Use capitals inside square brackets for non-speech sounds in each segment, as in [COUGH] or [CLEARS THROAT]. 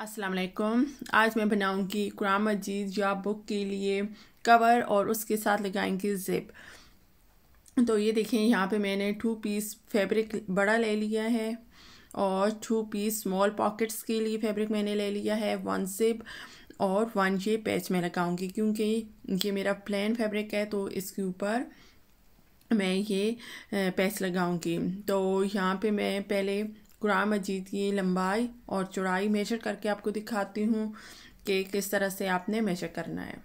अस्सलाम वालेकुम आज मैं बनाऊंगी कुरान मजीद या बुक के लिए कवर और उसके साथ लगाएंगे ज़िप तो ये देखें यहाँ पे मैंने टू पीस फैब्रिक बड़ा ले लिया है और टू पीस स्मॉल पॉकेट्स के लिए फैब्रिक मैंने ले लिया है वन जिप और वन ये पैच में लगाऊंगी क्योंकि ये मेरा प्लेन फैब्रिक है तो इसके ऊपर मैं ये पैच लगाऊंगी तो यहाँ पे मैं पहले कुरान मजीद की लंबाई और चौड़ाई मेजर करके आपको दिखाती हूँ कि किस तरह से आपने मेजर करना है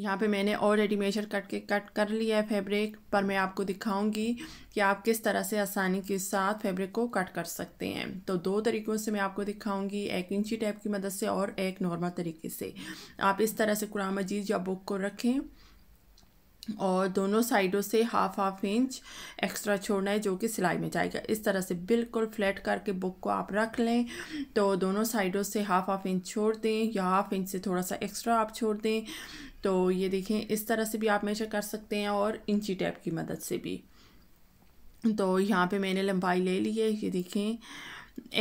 यहाँ पे मैंने ऑलरेडी मेजर कट के कट कर लिया है फैब्रिक पर मैं आपको दिखाऊंगी कि आप किस तरह से आसानी के साथ फैब्रिक को कट कर सकते हैं तो दो तरीक़ों से मैं आपको दिखाऊंगी एक इंची टैप की मदद से और एक नॉर्मल तरीके से आप इस तरह से कुरान मजीद या बुक को रखें और दोनों साइडों से हाफ हाफ इंच एक्स्ट्रा छोड़ना है जो कि सिलाई में जाएगा इस तरह से बिल्कुल फ्लैट करके बुक को आप रख लें तो दोनों साइडों से हाफ हाफ इंच छोड़ दें या हाफ इंच से थोड़ा सा एक्स्ट्रा आप छोड़ दें तो ये देखें इस तरह से भी आप मेजर कर सकते हैं और इंची टैप की मदद से भी तो यहाँ पर मैंने लंबाई ले ली है ये देखें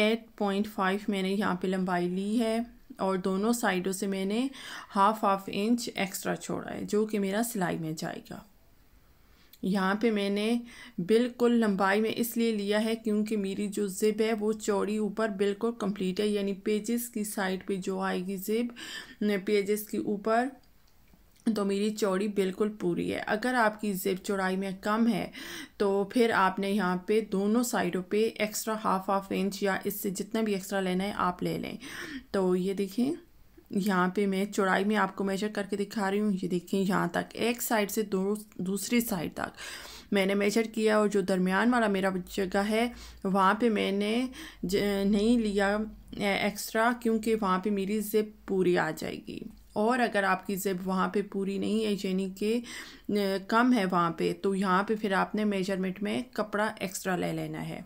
एट पॉइंट फाइव मैंने यहाँ पर लंबाई ली है और दोनों साइडों से मैंने हाफ हाफ इंच एक्स्ट्रा छोड़ा है जो कि मेरा सिलाई में जाएगा यहाँ पे मैंने बिल्कुल लंबाई में इसलिए लिया है क्योंकि मेरी जो ज़िब है वो चौड़ी ऊपर बिल्कुल कंप्लीट है यानी पेजेस की साइड पे जो आएगी ज़िब पेजेस के ऊपर तो मेरी चौड़ी बिल्कुल पूरी है अगर आपकी ज़िप चौड़ाई में कम है तो फिर आपने यहाँ पे दोनों साइडों पे एक्स्ट्रा हाफ हाफ इंच या इससे जितना भी एक्स्ट्रा लेना है आप ले लें तो ये देखें यहाँ पे मैं चौड़ाई में आपको मेजर करके दिखा रही हूँ ये देखें यहाँ तक एक साइड से दो दूसरी साइड तक मैंने मेजर किया और जो दरमियान वाला मेरा जगह है वहाँ पे मैंने नहीं लिया एक्स्ट्रा क्योंकि वहाँ पे मेरी ज़िप पूरी आ जाएगी और अगर आपकी ज़िप वहाँ पे पूरी नहीं है यानी कि कम है वहाँ पे तो यहाँ पे फिर आपने मेजरमेंट में कपड़ा एक्स्ट्रा ले लेना है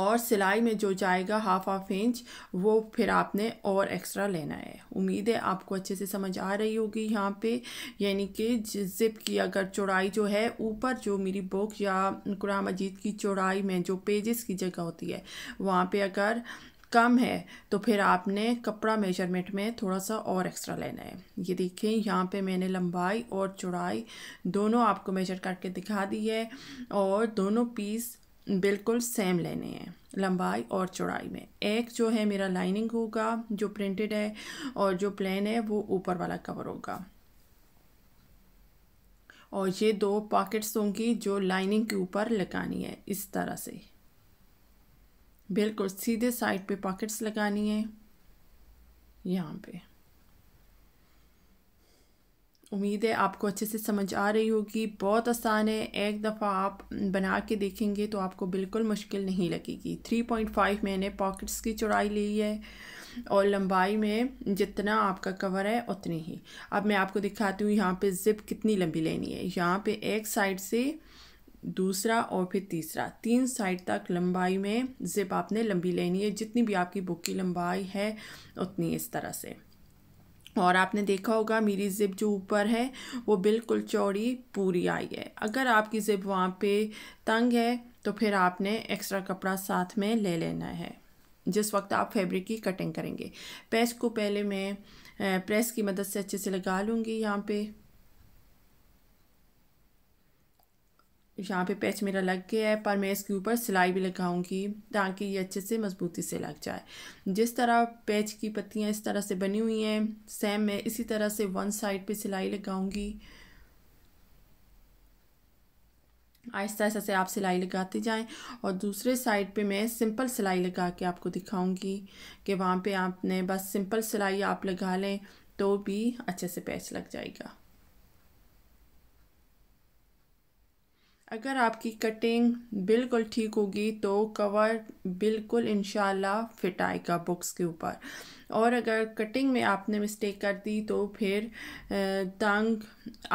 और सिलाई में जो जाएगा हाफ हाफ इंच वो फिर आपने और एक्स्ट्रा लेना है उम्मीद है आपको अच्छे से समझ आ रही होगी यहाँ पे यानी कि जिप की अगर चौड़ाई जो है ऊपर जो मेरी बुक या कुरान मजीद की चौड़ाई में जो पेजेस की जगह होती है वहाँ पे अगर कम है तो फिर आपने कपड़ा मेजरमेंट में थोड़ा सा और एक्स्ट्रा लेना है ये देखें यहाँ पे मैंने लंबाई और चौड़ाई दोनों आपको मेजर करके दिखा दी है और दोनों पीस बिल्कुल सेम लेने हैं लंबाई और चौड़ाई में एक जो है मेरा लाइनिंग होगा जो प्रिंटेड है और जो प्लेन है वो ऊपर वाला कवर होगा और ये दो पॉकेट्स होंगी जो लाइनिंग के ऊपर लगानी है इस तरह से बिल्कुल सीधे साइड पे पॉकेट्स लगानी है यहाँ पे उम्मीद है आपको अच्छे से समझ आ रही होगी बहुत आसान है एक दफ़ा आप बना के देखेंगे तो आपको बिल्कुल मुश्किल नहीं लगेगी थ्री पॉइंट फाइव मैंने पॉकेट्स की चौड़ाई ली है और लंबाई में जितना आपका कवर है उतनी ही अब मैं आपको दिखाती हूँ यहाँ पे ज़िप कितनी लंबी लेनी है यहाँ पे एक साइड से दूसरा और फिर तीसरा तीन साइड तक लंबाई में ज़िप आपने लंबी लेनी है जितनी भी आपकी बुक की लंबाई है उतनी इस तरह से और आपने देखा होगा मेरी ज़िप जो ऊपर है वो बिल्कुल चौड़ी पूरी आई है अगर आपकी ज़िप वहाँ पे तंग है तो फिर आपने एक्स्ट्रा कपड़ा साथ में ले लेना है जिस वक्त आप फैब्रिक की कटिंग करेंगे पेस्ट को पहले मैं प्रेस की मदद से अच्छे से लगा लूँगी यहाँ पे यहाँ पे पैच मेरा लग गया है पर मैं इसके ऊपर सिलाई भी लगाऊंगी ताकि ये अच्छे से मज़बूती से लग जाए जिस तरह पैच की पत्तियाँ इस तरह से बनी हुई हैं सेम मैं इसी तरह से वन साइड पे सिलाई लगाऊंगी आहिस्ता आहिस्ता से आप सिलाई लगाते जाएं और दूसरे साइड पे मैं सिंपल सिलाई लगा के आपको दिखाऊंगी कि वहाँ पर आपने बस सिंपल सिलाई आप लगा लें तो भी अच्छे से पैच लग जाएगा अगर आपकी कटिंग बिल्कुल ठीक होगी तो कवर बिल्कुल इन फिट आएगा बुक्स के ऊपर और अगर कटिंग में आपने मिस्टेक कर दी तो फिर तंग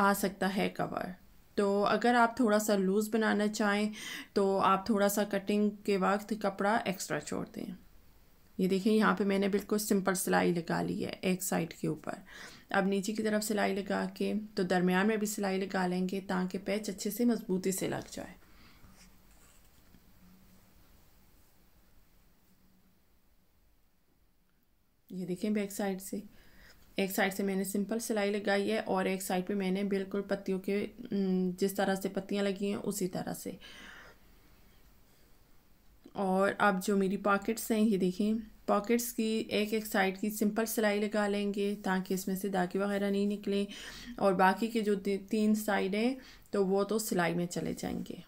आ सकता है कवर तो अगर आप थोड़ा सा लूज़ बनाना चाहें तो आप थोड़ा सा कटिंग के वक्त कपड़ा एक्स्ट्रा छोड़ दें ये देखिए यहाँ पे मैंने बिल्कुल सिंपल सिलाई लगा ली है एक साइड के ऊपर अब नीचे की तरफ सिलाई लगा के तो दरमियान में भी सिलाई लगा लेंगे ताकि पैच अच्छे से मज़बूती से लग जाए ये देखें बैक साइड से एक साइड से मैंने सिंपल सिलाई लगाई है और एक साइड पे मैंने बिल्कुल पत्तियों के जिस तरह से पत्तियाँ लगी हैं उसी तरह से और अब जो मेरी पॉकेट्स हैं ये देखें पॉकेट्स की एक एक साइड की सिंपल सिलाई लगा लेंगे ताकि इसमें से धागे वगैरह नहीं निकलें और बाकी के जो तीन साइड हैं तो वो तो सिलाई में चले जाएंगे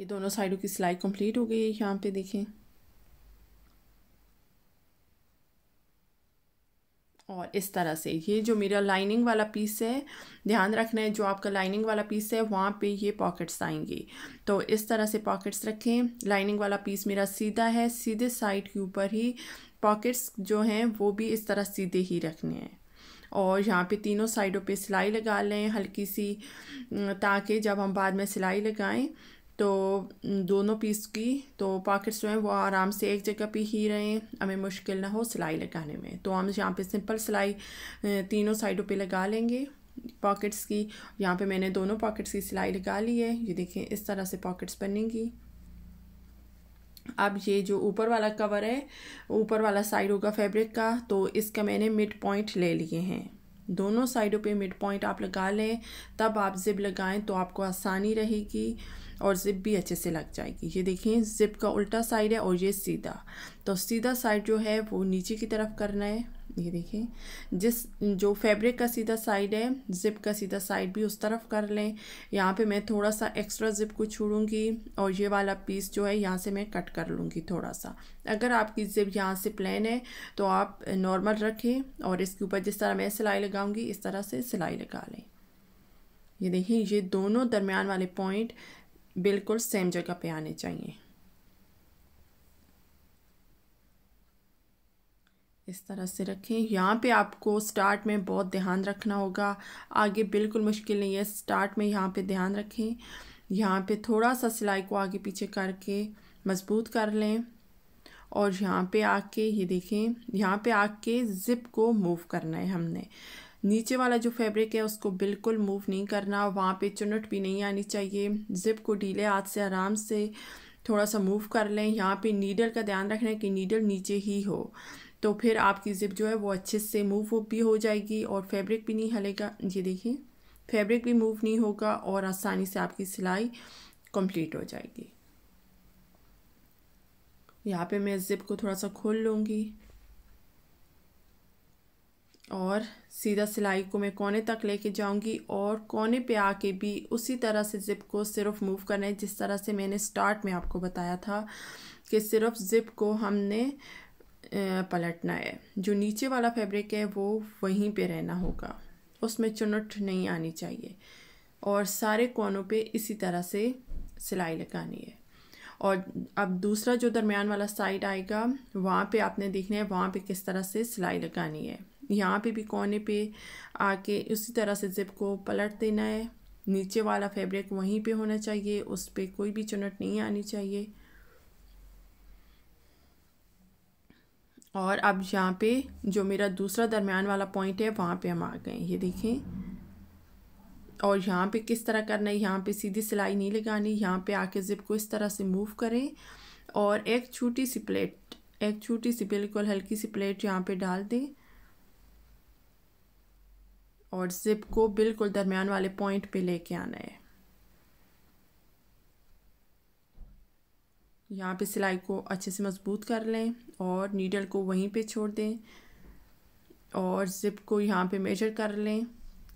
ये दोनों साइडों की सिलाई कंप्लीट हो गई है यहाँ पे देखें और इस तरह से ये जो मेरा लाइनिंग वाला पीस है ध्यान रखना है जो आपका लाइनिंग वाला पीस है वहाँ पे ये पॉकेट्स आएंगे तो इस तरह से पॉकेट्स रखें लाइनिंग वाला पीस मेरा सीधा है सीधे साइड के ऊपर ही पॉकेट्स जो हैं वो भी इस तरह सीधे ही रखने हैं और यहाँ पे तीनों साइडों पे सिलाई लगा लें हल्की सी ताकि जब हम बाद में सिलाई लगाएं तो दोनों पीस की तो पॉकेट्स जो हैं वो आराम से एक जगह पे ही रहें हमें मुश्किल ना हो सिलाई लगाने में तो हम यहाँ पे सिंपल सिलाई तीनों साइडों पे लगा लेंगे पॉकेट्स की यहाँ पे मैंने दोनों पॉकेट्स की सिलाई लगा ली है ये देखें इस तरह से पॉकेट्स बनेंगी अब ये जो ऊपर वाला कवर है ऊपर वाला साइड होगा फैब्रिक का तो इसका मैंने मिड पॉइंट ले लिए हैं दोनों साइडों पे मिड पॉइंट आप लगा लें तब आप जिप लगाएं तो आपको आसानी रहेगी और जिप भी अच्छे से लग जाएगी ये देखिए जिप का उल्टा साइड है और ये सीधा तो सीधा साइड जो है वो नीचे की तरफ करना है ये देखें जिस जो फैब्रिक का सीधा साइड है ज़िप का सीधा साइड भी उस तरफ कर लें यहाँ पे मैं थोड़ा सा एक्स्ट्रा ज़िप को छोड़ूंगी और ये वाला पीस जो है यहाँ से मैं कट कर लूँगी थोड़ा सा अगर आपकी ज़िप यहाँ से प्लेन है तो आप नॉर्मल रखें और इसके ऊपर जिस तरह मैं सिलाई लगाऊँगी इस तरह से सिलाई लगा लें ये देखें ये दोनों दरमियान वाले पॉइंट बिल्कुल सेम जगह पर आने चाहिए इस तरह से रखें यहाँ पे आपको स्टार्ट में बहुत ध्यान रखना होगा आगे बिल्कुल मुश्किल नहीं है स्टार्ट में यहाँ पे ध्यान रखें यहाँ पे थोड़ा सा सिलाई को आगे पीछे करके मज़बूत कर लें और यहाँ पे आके ये देखें यहाँ पे आके ज़िप को मूव करना है हमने नीचे वाला जो फैब्रिक है उसको बिल्कुल मूव नहीं करना वहाँ पे चुनट भी नहीं आनी चाहिए ज़िप को ढीले हाथ से आराम से थोड़ा सा मूव कर लें यहाँ पे नीडल का ध्यान रखना है कि नीडल नीचे ही हो तो फिर आपकी ज़िप जो है वो अच्छे से मूव भी हो जाएगी और फैब्रिक भी नहीं हलेगा ये देखिए फैब्रिक भी मूव नहीं होगा और आसानी से आपकी सिलाई कंप्लीट हो जाएगी यहाँ पे मैं ज़िप को थोड़ा सा खोल लूँगी और सीधा सिलाई को मैं कोने तक लेके जाऊंगी और कोने पे आके भी उसी तरह से ज़िप को सिर्फ मूव करना है जिस तरह से मैंने स्टार्ट में आपको बताया था कि सिर्फ ज़िप को हमने पलटना है जो नीचे वाला फैब्रिक है वो वहीं पे रहना होगा उसमें चुनट नहीं आनी चाहिए और सारे कोनों पे इसी तरह से सिलाई लगानी है और अब दूसरा जो दरमियान वाला साइड आएगा वहाँ पे आपने देखना है वहाँ पे किस तरह से सिलाई लगानी है यहाँ पे भी कोने पे आके उसी तरह से जिप को पलट देना है नीचे वाला फैब्रिक वहीं पे होना चाहिए उस पर कोई भी चुनट नहीं आनी चाहिए और अब यहाँ पे जो मेरा दूसरा दरमियान वाला पॉइंट है वहाँ पे हम आ गए ये देखें और यहाँ पे किस तरह करना है यहाँ पे सीधी सिलाई नहीं लगानी यहाँ पे आके ज़िप को इस तरह से मूव करें और एक छोटी सी प्लेट एक छोटी सी बिल्कुल हल्की सी प्लेट यहाँ पे डाल दें और ज़िप को बिल्कुल दरमियान वाले पॉइंट पे लेके आना है यहाँ पे सिलाई को अच्छे से मज़बूत कर लें और नीडल को वहीं पे छोड़ दें और ज़िप को यहाँ पे मेजर कर लें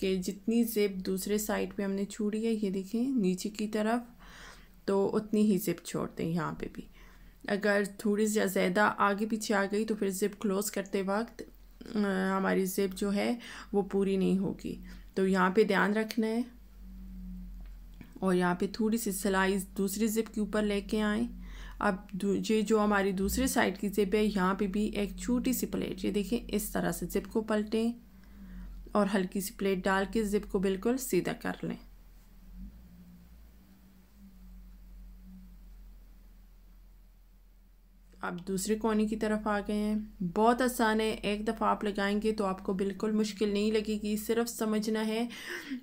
कि जितनी ज़िप दूसरे साइड पे हमने छोड़ी है ये देखें नीचे की तरफ तो उतनी ही ज़िप छोड़ दें यहाँ पे भी अगर थोड़ी सा ज़्यादा आगे पीछे आ गई तो फिर ज़िप क्लोज़ करते वक्त हमारी ज़िप जो है वो पूरी नहीं होगी तो यहाँ पर ध्यान रखना है और यहाँ पे थोड़ी सी सिलाई दूसरी ज़िप के ऊपर लेके आएँ अब ये जो हमारी दूसरी साइड की जिप है यहाँ पे भी एक छोटी सी प्लेट ये देखें इस तरह से जिप को पलटें और हल्की सी प्लेट डाल के जिप को बिल्कुल सीधा कर लें आप दूसरे कोने की तरफ आ गए हैं बहुत आसान है एक दफ़ा आप लगाएंगे तो आपको बिल्कुल मुश्किल नहीं लगेगी सिर्फ समझना है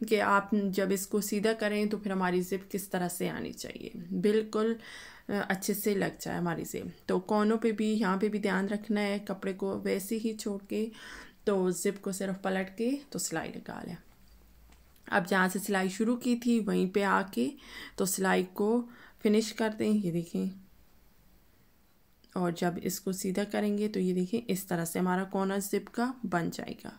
कि आप जब इसको सीधा करें तो फिर हमारी ज़िप किस तरह से आनी चाहिए बिल्कुल अच्छे से लग जाए हमारी से तो कोनों पे भी यहाँ पे भी ध्यान रखना है कपड़े को वैसे ही छोड़ के तो जिप को सिर्फ पलट के तो सिलाई लगा लें अब जहाँ से सिलाई शुरू की थी वहीं पे आके तो सिलाई को फिनिश कर दें ये देखें और जब इसको सीधा करेंगे तो ये देखें इस तरह से हमारा कॉर्नर जिप का बन जाएगा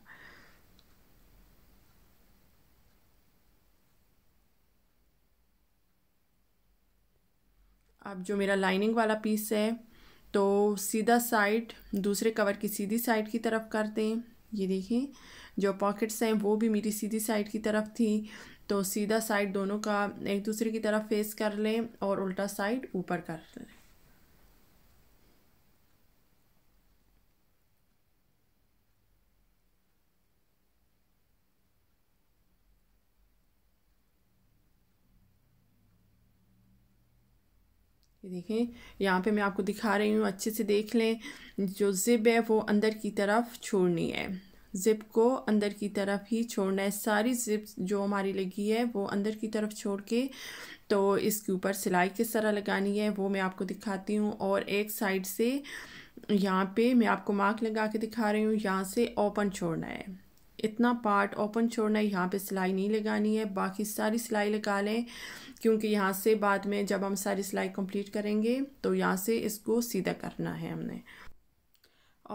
अब जो मेरा लाइनिंग वाला पीस है तो सीधा साइड दूसरे कवर की सीधी साइड की तरफ कर दें ये देखिए जो पॉकेट्स हैं वो भी मेरी सीधी साइड की तरफ थी तो सीधा साइड दोनों का एक दूसरे की तरफ फेस कर लें और उल्टा साइड ऊपर कर लें देखें यहाँ पे मैं आपको दिखा रही हूँ अच्छे से देख लें जो ज़िप है वो अंदर की तरफ छोड़नी है ज़िप को अंदर की तरफ ही छोड़ना है सारी ज़िप जो हमारी लगी है वो अंदर की तरफ छोड़ के तो इसके ऊपर सिलाई किस तरह लगानी है वो मैं आपको दिखाती हूँ और एक साइड से यहाँ पे मैं आपको मार्क लगा के दिखा रही हूँ यहाँ से ओपन छोड़ना है इतना पार्ट ओपन छोड़ना है यहाँ पे सिलाई नहीं लगानी है बाकी सारी सिलाई लगा लें क्योंकि यहाँ से बाद में जब हम सारी सिलाई कंप्लीट करेंगे तो यहाँ से इसको सीधा करना है हमने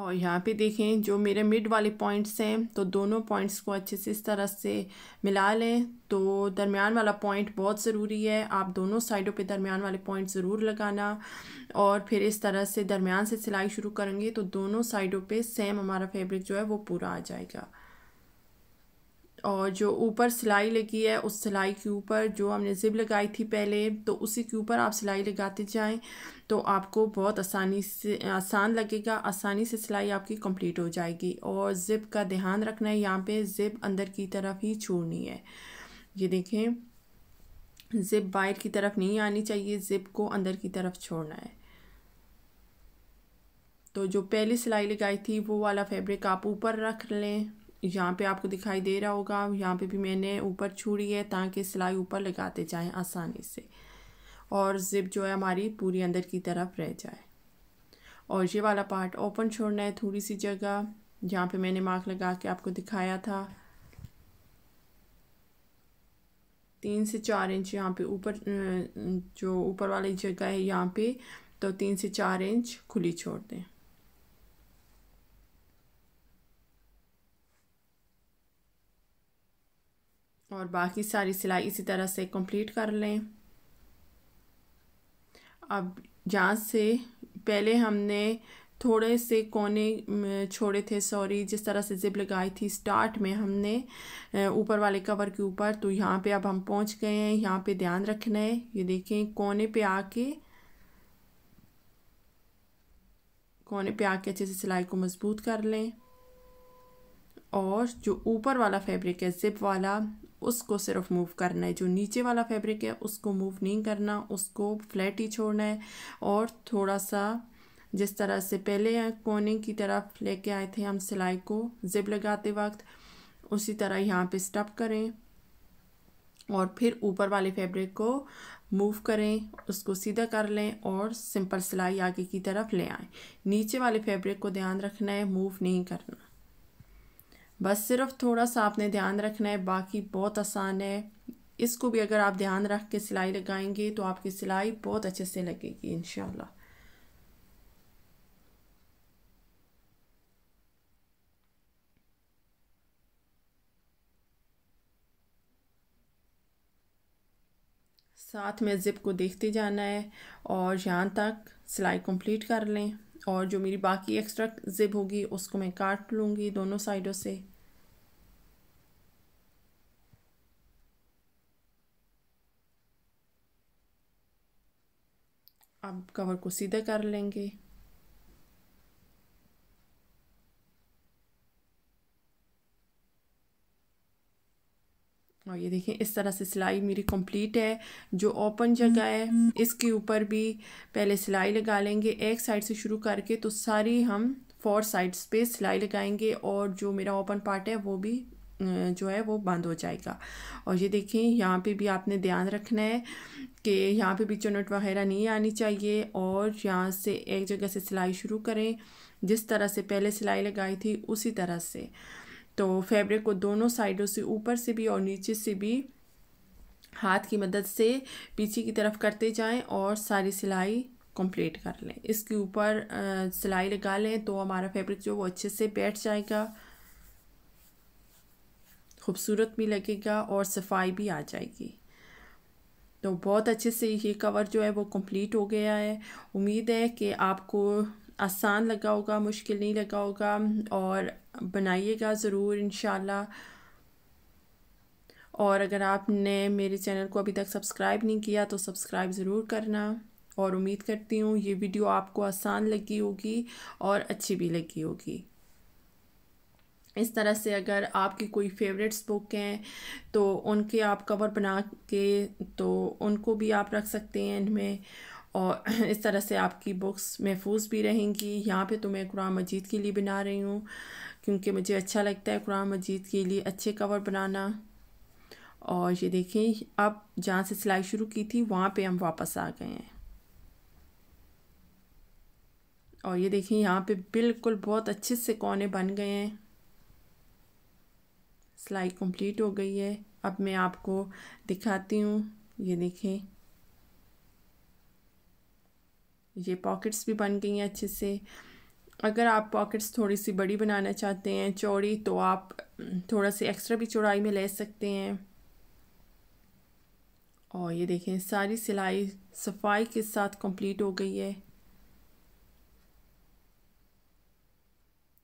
और यहाँ पे देखें जो मेरे मिड वाले पॉइंट्स हैं तो दोनों पॉइंट्स को अच्छे से इस तरह से मिला लें तो दरमियान वाला पॉइंट बहुत ज़रूरी है आप दोनों साइडों पे दरमियान वाले पॉइंट ज़रूर लगाना और फिर इस तरह से दरमियान से सिलाई शुरू करेंगे तो दोनों साइडों पे सेम हमारा फैब्रिक जो है वो पूरा आ जाएगा और जो ऊपर सिलाई लगी है उस सिलाई के ऊपर जो हमने ज़िप लगाई थी पहले तो उसी के ऊपर आप सिलाई लगाते जाएं तो आपको बहुत आसानी से आसान लगेगा आसानी से सिलाई आपकी कंप्लीट हो जाएगी और जिप का ध्यान रखना है यहाँ पे जिप अंदर की तरफ ही छोड़नी है ये देखें जिप बाहर की तरफ नहीं आनी चाहिए जिप को अंदर की तरफ छोड़ना है तो जो पहली सिलाई लगाई थी वो वाला फैब्रिक आप ऊपर रख लें यहाँ पे आपको दिखाई दे रहा होगा यहाँ पे भी मैंने ऊपर छोड़ी है ताकि सिलाई ऊपर लगाते जाएँ आसानी से और जिप जो है हमारी पूरी अंदर की तरफ रह जाए और ये वाला पार्ट ओपन छोड़ना है थोड़ी सी जगह जहाँ पे मैंने मार्क लगा के आपको दिखाया था तीन से चार इंच यहाँ पे ऊपर जो ऊपर वाली जगह है यहाँ पे तो तीन से चार इंच खुली छोड़ दें और बाकी सारी सिलाई इसी तरह से कंप्लीट कर लें अब यहाँ से पहले हमने थोड़े से कोने छोड़े थे सॉरी जिस तरह से जिप लगाई थी स्टार्ट में हमने ऊपर वाले कवर के ऊपर तो यहाँ पे अब हम पहुँच गए हैं यहाँ पे ध्यान रखना है ये देखें कोने पे आके कोने पे आके अच्छे से सिलाई को मज़बूत कर लें और जो ऊपर वाला फैब्रिक है जिप वाला उसको सिर्फ मूव करना है जो नीचे वाला फैब्रिक है उसको मूव नहीं करना उसको फ्लैट ही छोड़ना है और थोड़ा सा जिस तरह से पहले कोने की तरफ लेके आए थे हम सिलाई को जिप लगाते वक्त उसी तरह यहाँ पे स्टप करें और फिर ऊपर वाले फैब्रिक को मूव करें उसको सीधा कर लें और सिंपल सिलाई आगे की तरफ ले आएँ नीचे वाले फैब्रिक को ध्यान रखना है मूव नहीं करना बस सिर्फ थोड़ा सा आपने ध्यान रखना है बाकी बहुत आसान है इसको भी अगर आप ध्यान रख के सिलाई लगाएंगे तो आपकी सिलाई बहुत अच्छे से लगेगी इनशाला साथ में ज़िप को देखते जाना है और यहाँ तक सिलाई कंप्लीट कर लें और जो मेरी बाकी एक्स्ट्रा ज़िप होगी उसको मैं काट लूँगी दोनों साइडों से अब कवर को सीधा कर लेंगे और ये देखें इस तरह से सिलाई मेरी कंप्लीट है जो ओपन जगह है इसके ऊपर भी पहले सिलाई लगा लेंगे एक साइड से शुरू करके तो सारी हम फोर साइड्स पे सिलाई लगाएंगे और जो मेरा ओपन पार्ट है वो भी जो है वो बंद हो जाएगा और ये देखें यहाँ पे भी आपने ध्यान रखना है कि यहाँ पे भी चुनट वगैरह नहीं आनी चाहिए और यहाँ से एक जगह से सिलाई शुरू करें जिस तरह से पहले सिलाई लगाई थी उसी तरह से तो फैब्रिक को दोनों साइडों से ऊपर से भी और नीचे से भी हाथ की मदद से पीछे की तरफ करते जाएं और सारी सिलाई कंप्लीट कर लें इसके ऊपर सिलाई लगा लें तो हमारा फैब्रिक जो वो अच्छे से बैठ जाएगा खूबसूरत भी लगेगा और सफाई भी आ जाएगी तो बहुत अच्छे से ये कवर जो है वो कंप्लीट हो गया है उम्मीद है कि आपको आसान लगा होगा मुश्किल नहीं लगा होगा और बनाइएगा ज़रूर इन और अगर आपने मेरे चैनल को अभी तक सब्सक्राइब नहीं किया तो सब्सक्राइब ज़रूर करना और उम्मीद करती हूँ ये वीडियो आपको आसान लगी होगी और अच्छी भी लगी होगी इस तरह से अगर आपकी कोई फेवरेट्स बुक हैं तो उनके आप कवर बना के तो उनको भी आप रख सकते हैं इनमें और [CLEARS THROAT] इस तरह से आपकी बुक्स महफूज भी रहेंगी यहाँ पे तो मैं कुरान मजीद के लिए बना रही हूँ क्योंकि मुझे अच्छा लगता है कुरान मजीद के लिए अच्छे कवर बनाना और ये देखें अब जहाँ से सिलाई शुरू की थी वहाँ पे हम वापस आ गए हैं और ये देखें यहाँ पे बिल्कुल बहुत अच्छे से कोने बन गए हैं सिलाई कंप्लीट हो गई है अब मैं आपको दिखाती हूँ ये देखें ये पॉकेट्स भी बन गई हैं अच्छे से अगर आप पॉकेट्स थोड़ी सी बड़ी बनाना चाहते हैं चौड़ी तो आप थोड़ा सा एक्स्ट्रा भी चौड़ाई में ले सकते हैं और ये देखें सारी सिलाई सफाई के साथ कंप्लीट हो गई है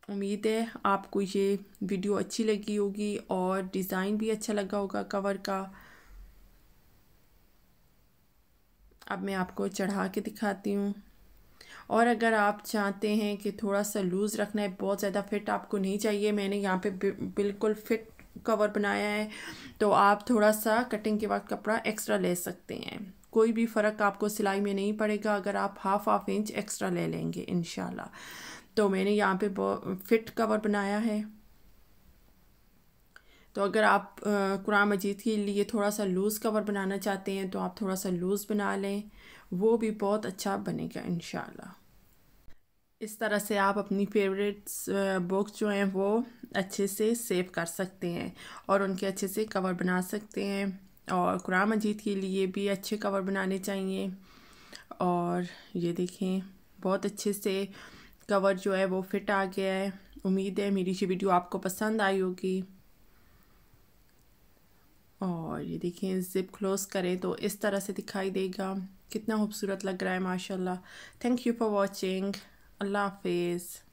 उम्मीद है आपको ये वीडियो अच्छी लगी होगी और डिज़ाइन भी अच्छा लगा होगा कवर का अब मैं आपको चढ़ा के दिखाती हूँ और अगर आप चाहते हैं कि थोड़ा सा लूज़ रखना है बहुत ज़्यादा फिट आपको नहीं चाहिए मैंने यहाँ पे बिल्कुल फिट कवर बनाया है तो आप थोड़ा सा कटिंग के बाद कपड़ा एक्स्ट्रा ले सकते हैं कोई भी फ़र्क आपको सिलाई में नहीं पड़ेगा अगर आप हाफ हाफ इंच एक्स्ट्रा ले लेंगे इन तो मैंने यहाँ पर फिट कवर बनाया है तो अगर आप कुरान मजीद के लिए थोड़ा सा लूज़ कवर बनाना चाहते हैं तो आप थोड़ा सा लूज़ बना लें वो भी बहुत अच्छा बनेगा इन इस तरह से आप अपनी फेवरेट्स बुक्स जो हैं वो अच्छे से सेव कर सकते हैं और उनके अच्छे से कवर बना सकते हैं और कुरान मजीद के लिए भी अच्छे कवर बनाने चाहिए और ये देखें बहुत अच्छे से कवर जो है वो फिट आ गया है उम्मीद है मेरी ये वीडियो आपको पसंद आई होगी और ये देखें ज़िप क्लोज़ करें तो इस तरह से दिखाई देगा कितना खूबसूरत लग रहा है माशाल्लाह थैंक यू फॉर वाचिंग अल्लाह हाफिज़